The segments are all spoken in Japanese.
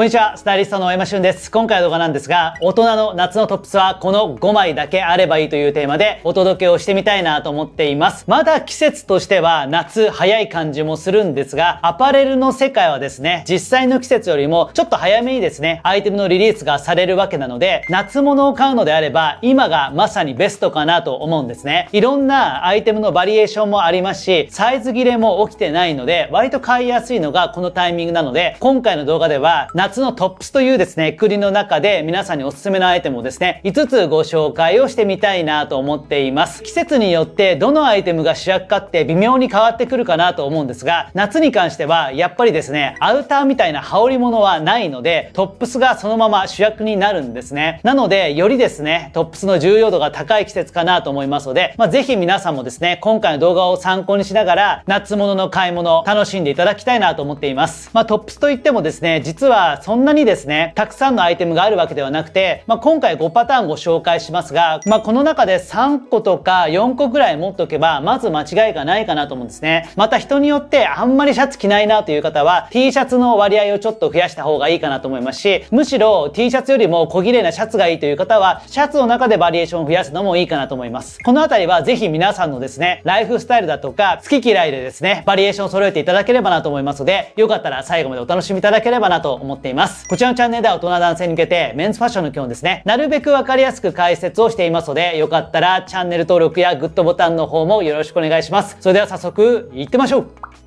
こんにちは、スタイリストの大山俊です。今回の動画なんですが、大人の夏のトップスはこの5枚だけあればいいというテーマでお届けをしてみたいなと思っています。まだ季節としては夏早い感じもするんですが、アパレルの世界はですね、実際の季節よりもちょっと早めにですね、アイテムのリリースがされるわけなので、夏物を買うのであれば、今がまさにベストかなと思うんですね。いろんなアイテムのバリエーションもありますし、サイズ切れも起きてないので、割と買いやすいのがこのタイミングなので、今回の動画では、夏夏のトップスというですね、栗の中で皆さんにおすすめのアイテムをですね、5つご紹介をしてみたいなと思っています。季節によってどのアイテムが主役かって微妙に変わってくるかなと思うんですが、夏に関してはやっぱりですね、アウターみたいな羽織物はないので、トップスがそのまま主役になるんですね。なので、よりですね、トップスの重要度が高い季節かなと思いますので、まあ、ぜひ皆さんもですね、今回の動画を参考にしながら、夏物の買い物、楽しんでいただきたいなと思っています。まあ、トップスといってもですね、実はそんなにですね、たくさんのアイテムがあるわけではなくて、まあ、今回5パターンご紹介しますが、まあ、この中で3個とか4個ぐらい持っとけば、まず間違いがないかなと思うんですね。また人によってあんまりシャツ着ないなという方は、T シャツの割合をちょっと増やした方がいいかなと思いますし、むしろ T シャツよりも小綺麗なシャツがいいという方は、シャツの中でバリエーションを増やすのもいいかなと思います。このあたりはぜひ皆さんのですね、ライフスタイルだとか、好き嫌いでですね、バリエーションを揃えていただければなと思いますので、よかったら最後までお楽しみいただければなと思ってっています。こちらのチャンネルでは大人男性に向けてメンズファッションの基本ですね、なるべくわかりやすく解説をしていますので、よかったらチャンネル登録やグッドボタンの方もよろしくお願いします。それでは早速、行ってみましょう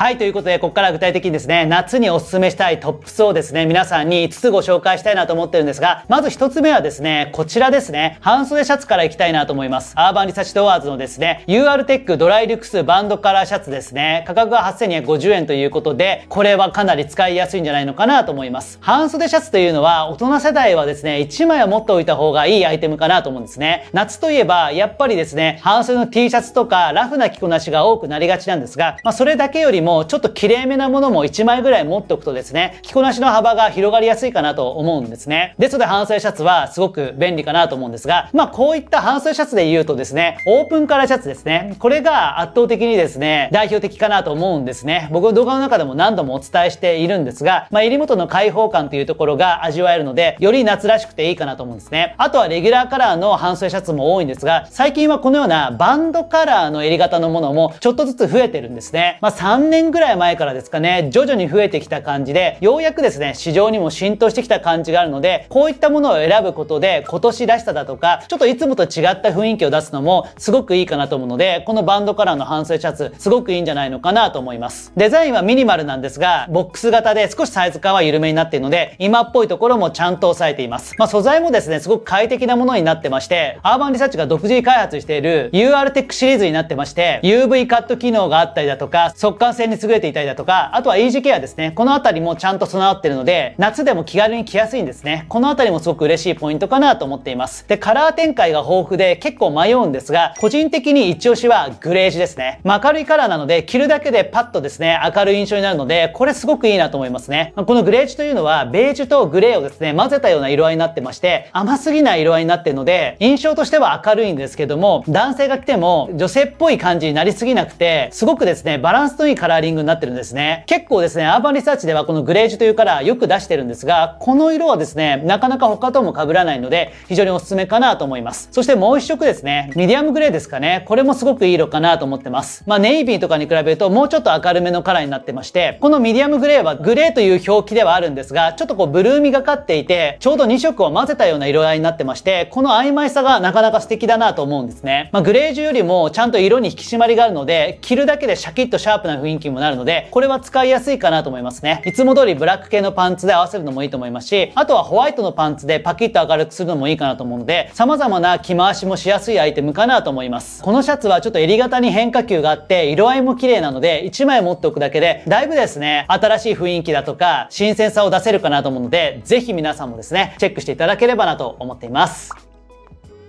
はい、ということで、ここから具体的にですね、夏におすすめしたいトップスをですね、皆さんに5つご紹介したいなと思ってるんですが、まず1つ目はですね、こちらですね、半袖シャツからいきたいなと思います。アーバンリサーチドアーズのですね、UR テックドライリュックスバンドカラーシャツですね、価格が8250円ということで、これはかなり使いやすいんじゃないのかなと思います。半袖シャツというのは、大人世代はですね、1枚は持っておいた方がいいアイテムかなと思うんですね。夏といえば、やっぱりですね、半袖の T シャツとか、ラフな着こなしが多くなりがちなんですが、まあ、それだけよりも、も、ちょっときれいめなものも1枚ぐらい持っておくとですね、着こなしの幅が広がりやすいかなと思うんですね。ですので半袖シャツはすごく便利かなと思うんですが、まあこういった半袖シャツで言うとですね、オープンカラーシャツですね。これが圧倒的にですね、代表的かなと思うんですね。僕の動画の中でも何度もお伝えしているんですが、まあ襟元の開放感というところが味わえるので、より夏らしくていいかなと思うんですね。あとはレギュラーカラーの半袖シャツも多いんですが、最近はこのようなバンドカラーの襟型のものもちょっとずつ増えてるんですね。まあ3年年ぐらい前からですかね、徐々に増えてきた感じで、ようやくですね、市場にも浸透してきた感じがあるので、こういったものを選ぶことで、今年らしさだとか、ちょっといつもと違った雰囲気を出すのも、すごくいいかなと思うので、このバンドカラーの半袖シャツ、すごくいいんじゃないのかなと思います。デザインはミニマルなんですが、ボックス型で少しサイズ感は緩めになっているので、今っぽいところもちゃんと押さえています。まあ、素材もですね、すごく快適なものになってまして、アーバンリサーチが独自開発している UR テックシリーズになってまして、UV カット機能があったりだとか、速乾性性に優れていたりだとか、あとはイージケアですね。このあたりもちゃんと備わってるので、夏でも気軽に着やすいんですね。このあたりもすごく嬉しいポイントかなと思っています。で、カラー展開が豊富で結構迷うんですが、個人的に一押しはグレージですね。まあ、明るいカラーなので、着るだけでパッとですね、明るい印象になるので、これすごくいいなと思いますね。このグレージというのは、ベージュとグレーをですね、混ぜたような色合いになってまして、甘すぎない色合いになってるので、印象としては明るいんですけども、男性が着ても女性っぽい感じになりすぎなくて、すごくですね、バランスのいいカラーラーリングになってるんですね。結構ですね、アーバンリサーチではこのグレージュというカラーよく出してるんですが、この色はですね、なかなか他とも被らないので、非常におすすめかなと思います。そしてもう一色ですね、ミディアムグレーですかね。これもすごくいい色かなと思ってます。まあ、ネイビーとかに比べるともうちょっと明るめのカラーになってまして、このミディアムグレーはグレーという表記ではあるんですが、ちょっとこうブルーみがかっていて、ちょうど2色を混ぜたような色合いになってまして、この曖昧さがなかなか素敵だなと思うんですね。まあ、グレージュよりもちゃんと色に引き締まりがあるので、着るだけでシャキッとシャープな雰囲気にもなるので、これは使いやすいかなと思いますね。いつも通りブラック系のパンツで合わせるのもいいと思いますし、あとはホワイトのパンツでパキッと明るくするのもいいかなと思うので、様々な着回しもしやすいアイテムかなと思います。このシャツはちょっと襟型に変化球があって、色合いも綺麗なので、1枚持っておくだけで、だいぶですね、新しい雰囲気だとか、新鮮さを出せるかなと思うので、ぜひ皆さんもですね、チェックしていただければなと思っています。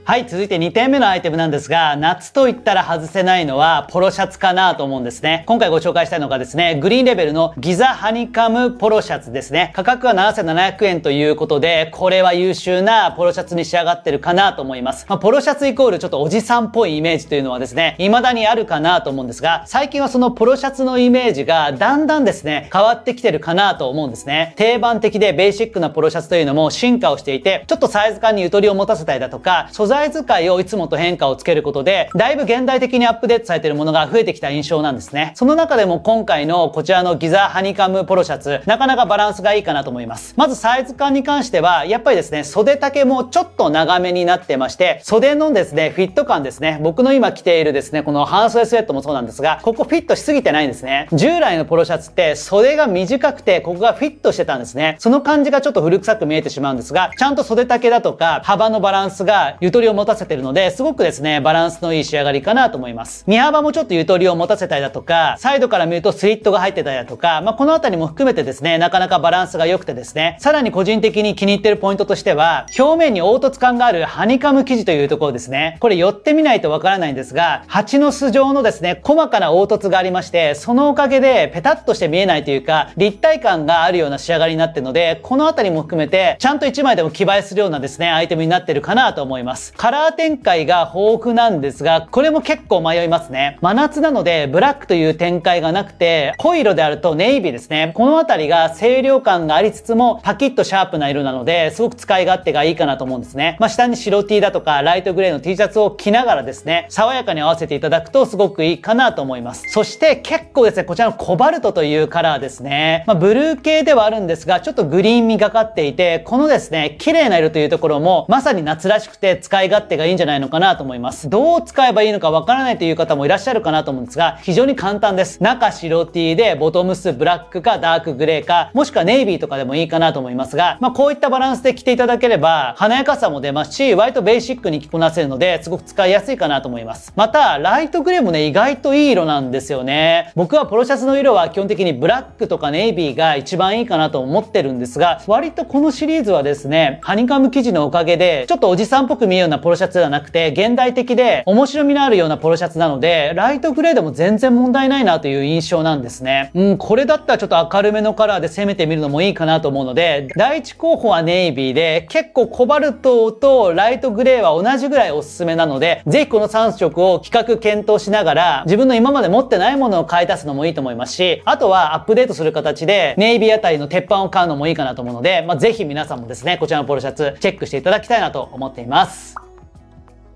はい、続いて2点目のアイテムなんですが、夏と言ったら外せないのはポロシャツかなと思うんですね。今回ご紹介したいのがですね、グリーンレベルのギザハニカムポロシャツですね。価格は7700円ということで、これは優秀なポロシャツに仕上がってるかなと思います。まあ、ポロシャツイコールちょっとおじさんっぽいイメージというのはですね、未だにあるかなと思うんですが、最近はそのポロシャツのイメージがだんだんですね、変わってきてるかなと思うんですね。定番的でベーシックなポロシャツというのも進化をしていて、ちょっとサイズ感にゆとりを持たせたりだとか、素材使いをいつもと変化をつけることで、だいぶ現代的にアップデートされているものが増えてきた印象なんですね。その中でも今回のこちらのギザハニカムポロシャツ、なかなかバランスがいいかなと思います。まずサイズ感に関しては、やっぱりですね、袖丈もちょっと長めになってまして、袖のですね、フィット感ですね、僕の今着ているですね、この半袖スウェットもそうなんですが、ここフィットしすぎてないんですね。従来のポロシャツって袖が短くて、ここがフィットしてたんですね。その感じがちょっと古臭く見えてしまうんですが、ちゃんと袖丈だとか、幅のバランスがゆとりりを持たせてるので、すごくですね、バランスのいい仕上がりかなと思います。身幅もちょっとゆとりを持たせたりだとか、サイドから見るとスリットが入ってたりだとか、まあ、このあたりも含めてですね、なかなかバランスが良くてですね、さらに個人的に気に入ってるポイントとしては、表面に凹凸感があるハニカム生地というところですね。これ寄ってみないとわからないんですが、蜂の巣状のですね、細かな凹凸がありまして、そのおかげでペタッとして見えないというか、立体感があるような仕上がりになってるので、このあたりも含めて、ちゃんと1枚でも着映えするようなですね、アイテムになってるかなと思います。。カラー展開が豊富なんですが、これも結構迷いますね。真夏なので、ブラックという展開がなくて、濃い色であるとネイビーですね。このあたりが清涼感がありつつも、パキッとシャープな色なので、すごく使い勝手がいいかなと思うんですね。まあ、下に白 T だとか、ライトグレーの T シャツを着ながらですね、爽やかに合わせていただくとすごくいいかなと思います。そして結構ですね、こちらのコバルトというカラーですね。まあ、ブルー系ではあるんですが、ちょっとグリーン味がかっていて、このですね、綺麗な色というところも、まさに夏らしくて使い使い勝手がいいんじゃないのかなと思います。どう使えばいいのかわからないという方もいらっしゃるかなと思うんですが、非常に簡単です。中白 T で、ボトムスブラックかダークグレーか、もしくはネイビーとかでもいいかなと思いますが、まあ、こういったバランスで着ていただければ、華やかさも出ますし、割とベーシックに着こなせるので、すごく使いやすいかなと思います。また、ライトグレーもね、意外といい色なんですよね。僕はポロシャツの色は基本的にブラックとかネイビーが一番いいかなと思ってるんですが、割とこのシリーズはですね、ハニカム生地のおかげで、ちょっとおじさんっぽく見えるなポロシャツではなくて、現代的で面白みのあるようなポロシャツなので、ライトグレーでも全然問題ないなという印象なんですね。うん、これだったらちょっと明るめのカラーで攻めてみるのもいいかなと思うので、第一候補はネイビーで、結構コバルトとライトグレーは同じぐらいおすすめなので、ぜひこの3色を企画検討しながら、自分の今まで持ってないものを買い足すのもいいと思いますし、あとはアップデートする形で、ネイビーあたりの鉄板を買うのもいいかなと思うので、まあ、ぜひ皆さんもですね、こちらのポロシャツチェックしていただきたいなと思っています。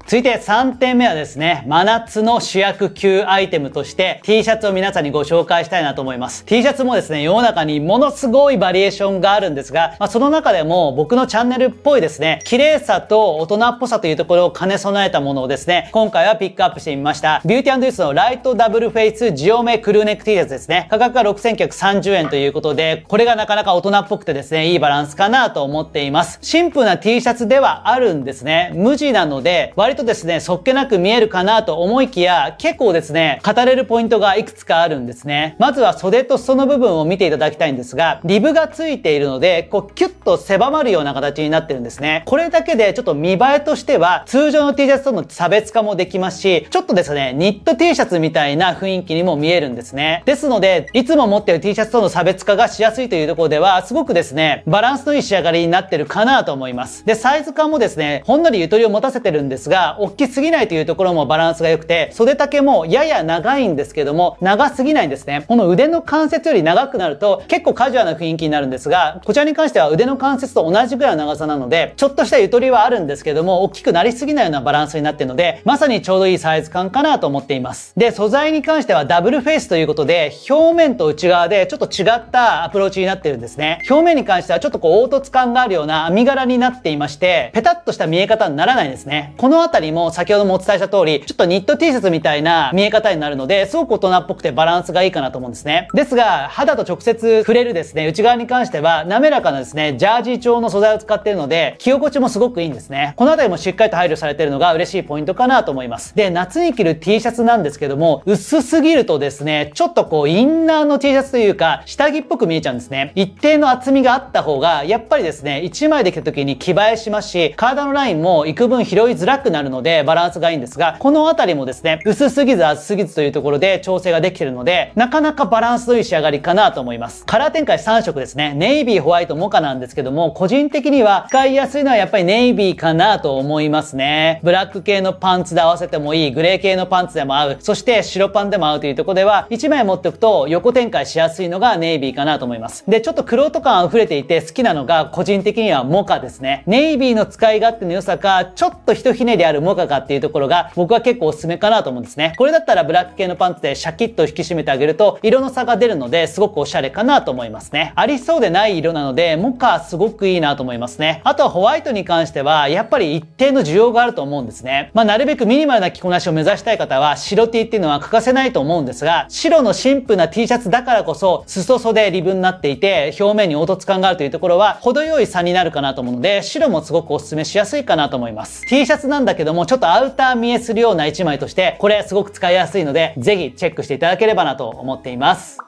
続いて3点目はですね、真夏の主役級アイテムとして T シャツを皆さんにご紹介したいなと思います。T シャツもですね、世の中にものすごいバリエーションがあるんですが、まあ、その中でも僕のチャンネルっぽいですね、綺麗さと大人っぽさというところを兼ね備えたものをですね、今回はピックアップしてみました。ビューティーュースのライトダブルフェイスジオメクルーネック T シャツですね。価格が6930円ということで、これがなかなか大人っぽくてですね、いいバランスかなと思っています。シンプルな T シャツではあるんですね。無地なので、割とですね、そっけなく見えるかなと思いきや、結構ですね、語れるポイントがいくつかあるんですね。まずは袖と裾の部分を見ていただきたいんですが、リブがついているので、こう、キュッと狭まるような形になってるんですね。これだけでちょっと見栄えとしては、通常の T シャツとの差別化もできますし、ちょっとですね、ニット T シャツみたいな雰囲気にも見えるんですね。ですので、いつも持ってる T シャツとの差別化がしやすいというところでは、すごくですね、バランスのいい仕上がりになってるかなと思います。で、サイズ感もですね、ほんのりゆとりを持たせてるんですが、が大きすぎないというところもバランスが良くて、袖丈もやや長いんですけども、長すぎないんですね。この腕の関節より長くなると結構カジュアルな雰囲気になるんですが、こちらに関しては腕の関節と同じくらいの長さなので、ちょっとしたゆとりはあるんですけども、大きくなりすぎないようなバランスになっているので、まさにちょうどいいサイズ感かなと思っています。で、素材に関してはダブルフェイスということで、表面と内側でちょっと違ったアプローチになってるんですね。表面に関してはちょっとこう凹凸感があるような網柄になっていまして、ペタッとした見え方にならないですね。このあたりも先ほどもお伝えした通り、ちょっとニット T シャツみたいな見え方になるので、すごく大人っぽくてバランスがいいかなと思うんですね。ですが、肌と直接触れるですね、内側に関しては、滑らかなですね、ジャージー調の素材を使っているので、着心地もすごくいいんですね。この辺りもしっかりと配慮されているのが嬉しいポイントかなと思います。で、夏に着る T シャツなんですけども、薄すぎるとですね、ちょっとこう、インナーの T シャツというか、下着っぽく見えちゃうんですね。一定の厚みがあった方が、やっぱりですね、1枚で着た時に着替えしますし、体のラインも幾分拾いづらくなるるのでバランスがいいんですが、このあたりもですね、薄すぎず厚すぎずというところで調整ができてるので、なかなかバランスのいい仕上がりかなと思います。カラー展開3色ですね。ネイビー、ホワイト、モカなんですけども、個人的には使いやすいのはやっぱりネイビーかなと思いますね。ブラック系のパンツで合わせてもいい、グレー系のパンツでも合う、そして白パンでも合うというところでは、1枚持っておくと横展開しやすいのがネイビーかなと思います。で、ちょっと黒と感溢れていて好きなのが個人的にはモカですね。ネイビーの使い勝手の良さか、ちょっとひひねりあるるモカかっていうところが僕は結構おすすめかなと思うんですね。これだったらブラック系のパンツでシャキッと引き締めてあげると色の差が出るのですごくおしゃれかなと思いますね。ありそうでない色なのでモカすごくいいなと思いますね。あとはホワイトに関してはやっぱり一定の需要があると思うんですね。まあなるべくミニマルな着こなしを目指したい方は白 T っていうのは欠かせないと思うんですが白のシンプルな T シャツだからこそ裾袖リブになっていて表面に凹凸感があるというところは程よい差になるかなと思うので白もすごくおすすめしやすいかなと思います。T シャツなんだけけども、ちょっとアウター見えするような1枚として、これすごく使いやすいので、ぜひチェックしていただければなと思っています。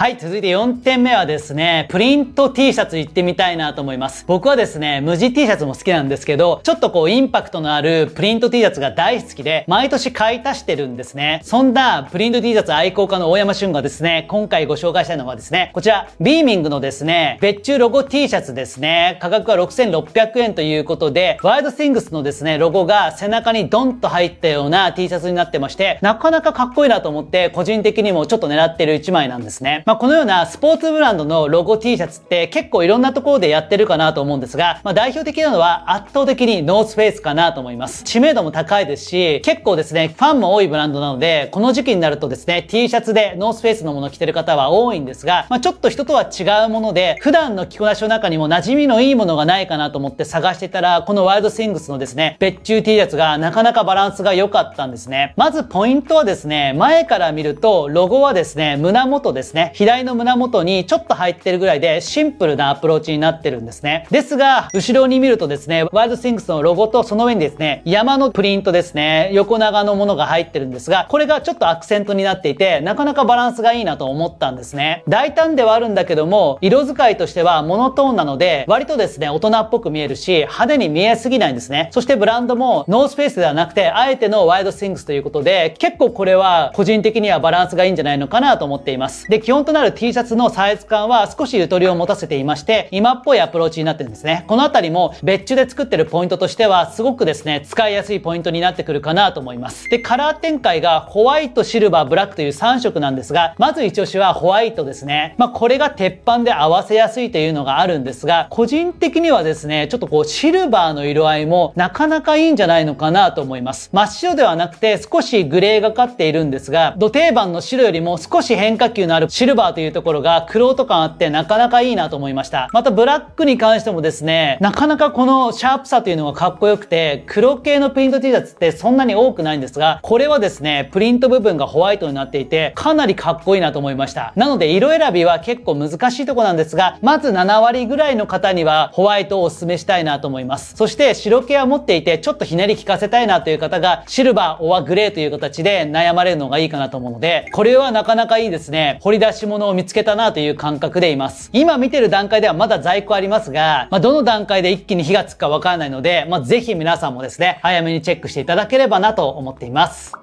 はい、続いて4点目はですね、プリント T シャツ行ってみたいなと思います。僕はですね、無地 T シャツも好きなんですけど、ちょっとこうインパクトのあるプリント T シャツが大好きで、毎年買い足してるんですね。そんなプリント T シャツ愛好家の大山俊がですね、今回ご紹介したいのはですね、こちら、ビーミングのですね、別注ロゴ T シャツですね、価格は6600円ということで、ワイドスイングスのですね、ロゴが背中にドンと入ったような T シャツになってまして、なかなかかっこいいなと思って、個人的にもちょっと狙ってる1枚なんですね。まあ、このようなスポーツブランドのロゴ T シャツって結構いろんなところでやってるかなと思うんですが、まあ、代表的なのは圧倒的にノースフェイスかなと思います。知名度も高いですし、結構ですね、ファンも多いブランドなので、この時期になるとですね、T シャツでノースフェイスのもの着てる方は多いんですが、まあ、ちょっと人とは違うもので、普段の着こなしの中にも馴染みのいいものがないかなと思って探してたら、このワイルドスイングスのですね、別注 T シャツがなかなかバランスが良かったんですね。まずポイントはですね、前から見ると、ロゴはですね、胸元ですね、左の胸元にちょっと入ってるぐらいでシンプルなアプローチになってるんですね。ですが、後ろに見るとですね、ワイルドスイングスのロゴとその上にですね、山のプリントですね、横長のものが入ってるんですが、これがちょっとアクセントになっていて、なかなかバランスがいいなと思ったんですね。大胆ではあるんだけども、色使いとしてはモノトーンなので、割とですね、大人っぽく見えるし、派手に見えすぎないんですね。そしてブランドもノースペースではなくて、あえてのワイドスイングスということで、結構これは個人的にはバランスがいいんじゃないのかなと思っています。で、基本本となる T シャツのサイズ感は少しゆとりを持たせていまして、今っぽいアプローチになってるんですね。このあたりも別注で作ってるポイントとしては、すごくですね、使いやすいポイントになってくるかなと思います。で、カラー展開がホワイト、シルバー、ブラックという3色なんですが、まず一押しはホワイトですね。まあ、これが鉄板で合わせやすいというのがあるんですが、個人的にはですね、ちょっとこう、シルバーの色合いもなかなかいいんじゃないのかなと思います。真っ白ではなくて、少しグレーがかっているんですが、土定番の白よりも少し変化球のある白ルバーというところが、クロート感あってなかなかいいなと思いました。また、ブラックに関してもですね、なかなかこのシャープさというのがかっこよくて、黒系のプリント T シャツってそんなに多くないんですが、これはですね、プリント部分がホワイトになっていて、かなりかっこいいなと思いました。なので、色選びは結構難しいとこなんですが、まず7割ぐらいの方にはホワイトをお勧めしたいなと思います。そして、白系は持っていて、ちょっとひねり効かせたいなという方が、シルバー、オアグレーという形で悩まれるのがいいかなと思うので、これはなかなかいいですね。掘り出しし物を見つけたなという感覚でいます。今見てる段階ではまだ在庫ありますが、まあ、どの段階で一気に火がつくかわからないので、まあ、ぜひ皆さんもですね、早めにチェックしていただければなと思っています。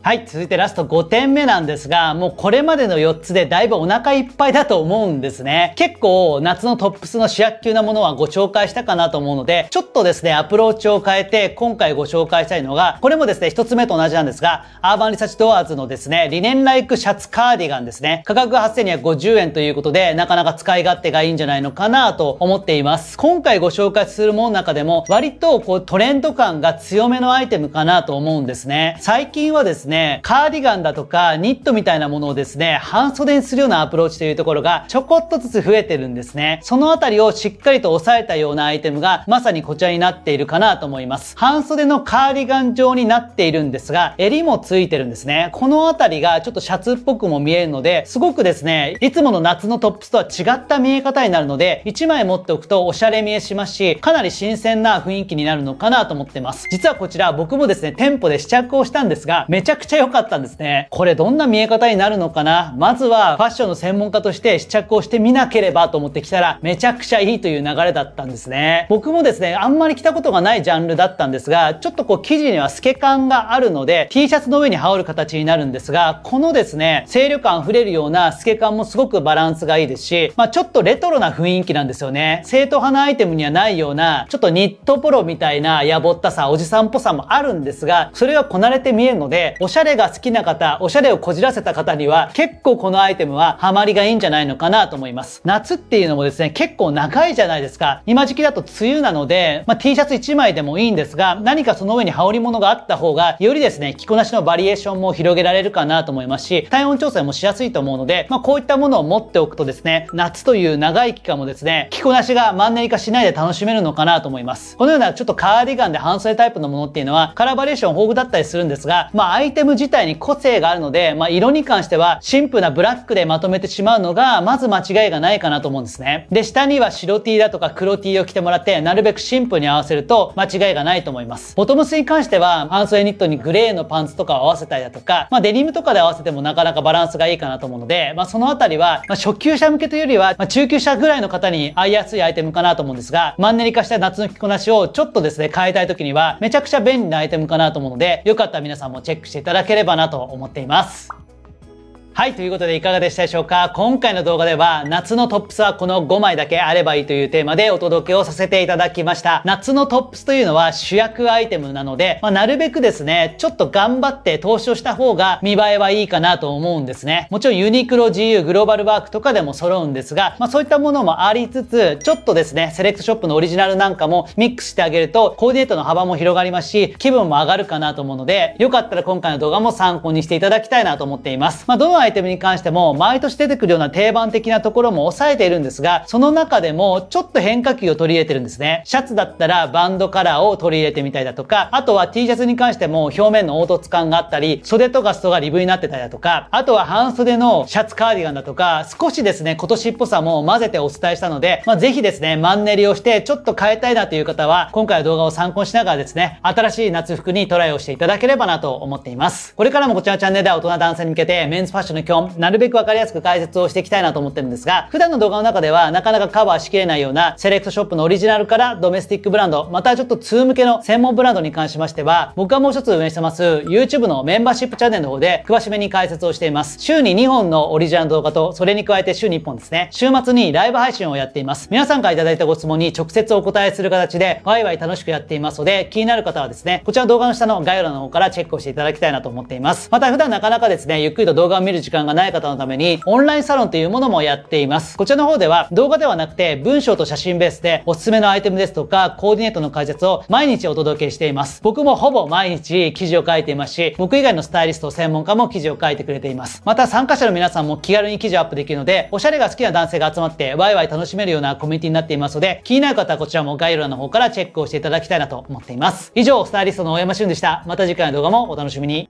はい、続いてラスト5点目なんですが、もうこれまでの4つでだいぶお腹いっぱいだと思うんですね。結構夏のトップスの主役級なものはご紹介したかなと思うので、ちょっとですね、アプローチを変えて今回ご紹介したいのが、これもですね、1つ目と同じなんですが、アーバンリサーチドアーズのですね、リネンライクシャツカーディガンですね。価格が8250円ということで、なかなか使い勝手がいいんじゃないのかなと思っています。今回ご紹介するものの中でも、割とこうトレンド感が強めのアイテムかなと思うんですね。最近はですね、ですね、カーディガンだとかニットみたいなものをですね、半袖にするようなアプローチというところがちょこっとずつ増えてるんですね。そのあたりをしっかりと抑えたようなアイテムがまさにこちらになっているかなと思います。半袖のカーディガン状になっているんですが、襟もついてるんですね。このあたりがちょっとシャツっぽくも見えるので、すごくですね、いつもの夏のトップスとは違った見え方になるので、1枚持っておくとおしゃれ見えしますし、かなり新鮮な雰囲気になるのかなと思ってます。実はこちら僕もですね、店舗で試着をしたんですが、めちゃくちゃ良かったんですね。これどんな見え方になるのかなまずはファッションの専門家として試着をしてみなければと思ってきたらめちゃくちゃいいという流れだったんですね。僕もですね、あんまり着たことがないジャンルだったんですが、ちょっとこう生地には透け感があるので T シャツの上に羽織る形になるんですが、このですね、清涼感溢れるような透け感もすごくバランスがいいですし、まあ、ちょっとレトロな雰囲気なんですよね。正統派のアイテムにはないような、ちょっとニットポロみたいなやぼったさ、おじさんっぽさもあるんですが、それがこなれて見えるので、おおしゃれが好きな方、おしゃれをこじらせた方には、結構このアイテムはハマりがいいんじゃないのかなと思います。夏っていうのもですね、結構長いじゃないですか。今時期だと梅雨なので、まあ、T シャツ1枚でもいいんですが、何かその上に羽織物があった方が、よりですね、着こなしのバリエーションも広げられるかなと思いますし、体温調整もしやすいと思うので、まあ、こういったものを持っておくとですね、夏という長い期間もですね、着こなしがマンネリ化しないで楽しめるのかなと思います。このようなちょっとカーディガンで半袖タイプのものっていうのは、カラーバリエーション豊富だったりするんですが、まあ、テム自体に個性があるので、まあ、色に関してはシンプルなブラックでまとめてしまうのが、まず間違いがないかなと思うんですね。で、下には白 T だとか黒 T を着てもらって、なるべくシンプルに合わせると間違いがないと思います。ボトムスに関しては、半袖ニットにグレーのパンツとかを合わせたりだとか、まあ、デニムとかで合わせてもなかなかバランスがいいかなと思うので、まあ、そのあたりは、まあ、初級者向けというよりは、まあ、中級者ぐらいの方に合いやすいアイテムかなと思うんですが、マンネリ化した夏の着こなしをちょっとですね、変えたい時には、めちゃくちゃ便利なアイテムかなと思うので、よかったら皆さんもチェックしていただただければなと思っています。はい、ということでいかがでしたでしょうか今回の動画では夏のトップスはこの5枚だけあればいいというテーマでお届けをさせていただきました。夏のトップスというのは主役アイテムなので、まあ、なるべくですね、ちょっと頑張って投資をした方が見栄えはいいかなと思うんですね。もちろんユニクロ GU グローバルワークとかでも揃うんですが、まあ、そういったものもありつつ、ちょっとですね、セレクトショップのオリジナルなんかもミックスしてあげるとコーディネートの幅も広がりますし、気分も上がるかなと思うので、よかったら今回の動画も参考にしていただきたいなと思っています。まあアイテムに関しても毎年出てくるような定番的なところも抑えているんですが、その中でもちょっと変化球を取り入れてるんですね。シャツだったらバンドカラーを取り入れてみたりだとか、あとは T シャツに関しても表面の凹凸感があったり、袖とか裾がリブになってたりだとか、あとは半袖のシャツカーディガンだとか、少しですね、今年っぽさも混ぜてお伝えしたので、まあ、ぜひですね、マンネリをしてちょっと変えたいなという方は、今回の動画を参考にしながらですね、新しい夏服にトライをしていただければなと思っています。これからもこちらのチャンネルでは大人男性に向けてメンズファッションの基本、なるべくわかりやすく解説をしていきたいなと思ってるんですが、普段の動画の中ではなかなかカバーしきれないようなセレクトショップのオリジナルからドメスティックブランド、またちょっと通向けの専門ブランドに関しましては、僕はもう一つ運営してます YouTube のメンバーシップチャンネルの方で詳しめに解説をしています。週に2本のオリジナル動画と、それに加えて週に1本ですね、週末にライブ配信をやっています。皆さんから頂いたご質問に直接お答えする形で、ワイワイ楽しくやっていますので、気になる方はですね、こちらの動画の下の概要欄の方からチェックをしていただきたいなと思っています。また普段なかなかですね、ゆっくりと動画を見るる時間がない方のために、オンラインサロンというものもやっています。こちらの方では、動画ではなくて、文章と写真ベースで、おすすめのアイテムですとか、コーディネートの解説を毎日お届けしています。僕もほぼ毎日記事を書いていますし、僕以外のスタイリスト、専門家も記事を書いてくれています。また、参加者の皆さんも気軽に記事をアップできるので、おしゃれが好きな男性が集まって、ワイワイ楽しめるようなコミュニティになっていますので、気になる方はこちらも概要欄の方からチェックをしていただきたいなと思っています。以上、スタイリストの大山俊でした。また次回の動画もお楽しみに。